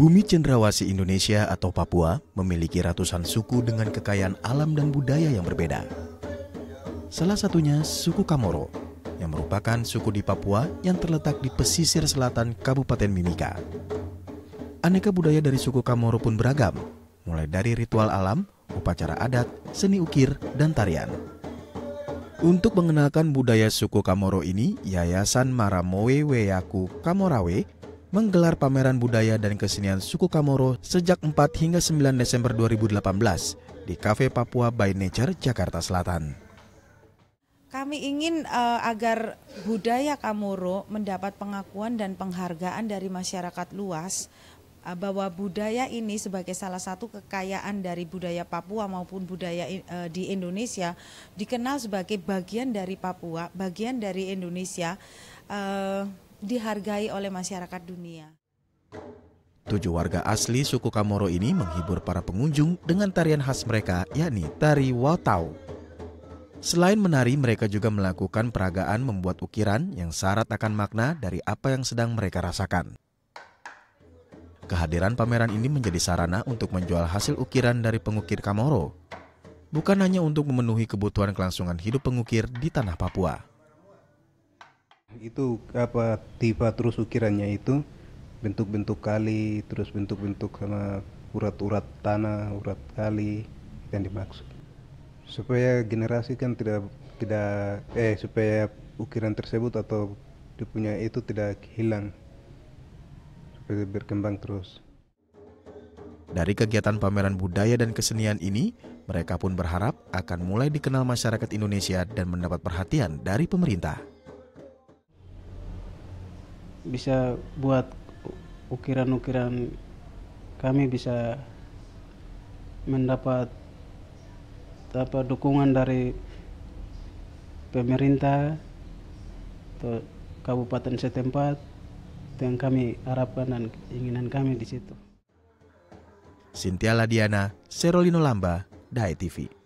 Bumi Cendrawasih Indonesia atau Papua memiliki ratusan suku dengan kekayaan alam dan budaya yang berbeda. Salah satunya suku Kamoro, yang merupakan suku di Papua yang terletak di pesisir selatan Kabupaten Mimika. Aneka budaya dari suku Kamoro pun beragam, mulai dari ritual alam, upacara adat, seni ukir, dan tarian. Untuk mengenalkan budaya suku Kamoro ini, Yayasan Maramowe Weyaku Kamorawe menggelar pameran budaya dan kesenian suku Kamoro sejak 4 hingga 9 Desember 2018 di Cafe Papua by Nature, Jakarta Selatan. Kami ingin uh, agar budaya Kamoro mendapat pengakuan dan penghargaan dari masyarakat luas uh, bahwa budaya ini sebagai salah satu kekayaan dari budaya Papua maupun budaya uh, di Indonesia dikenal sebagai bagian dari Papua, bagian dari Indonesia. Uh, dihargai oleh masyarakat dunia. Tujuh warga asli suku Kamoro ini menghibur para pengunjung dengan tarian khas mereka, yakni tari watau. Selain menari, mereka juga melakukan peragaan membuat ukiran yang syarat akan makna dari apa yang sedang mereka rasakan. Kehadiran pameran ini menjadi sarana untuk menjual hasil ukiran dari pengukir Kamoro, bukan hanya untuk memenuhi kebutuhan kelangsungan hidup pengukir di tanah Papua. Itu apa tiba terus ukirannya itu bentuk-bentuk kali, terus bentuk-bentuk sama urat-urat tanah, urat kali yang dimaksud. Supaya generasi kan tidak tidak eh supaya ukiran tersebut atau dipunya itu tidak hilang supaya berkembang terus. Dari kegiatan pameran budaya dan kesenian ini, mereka pun berharap akan mulai dikenal masyarakat Indonesia dan mendapat perhatian dari pemerintah bisa buat ukiran-ukiran kami bisa mendapat apa dukungan dari pemerintah atau kabupaten setempat itu yang kami harapkan dan keinginan kami di situ. Sintia Ladiana, Serolino Lamba, Dai TV.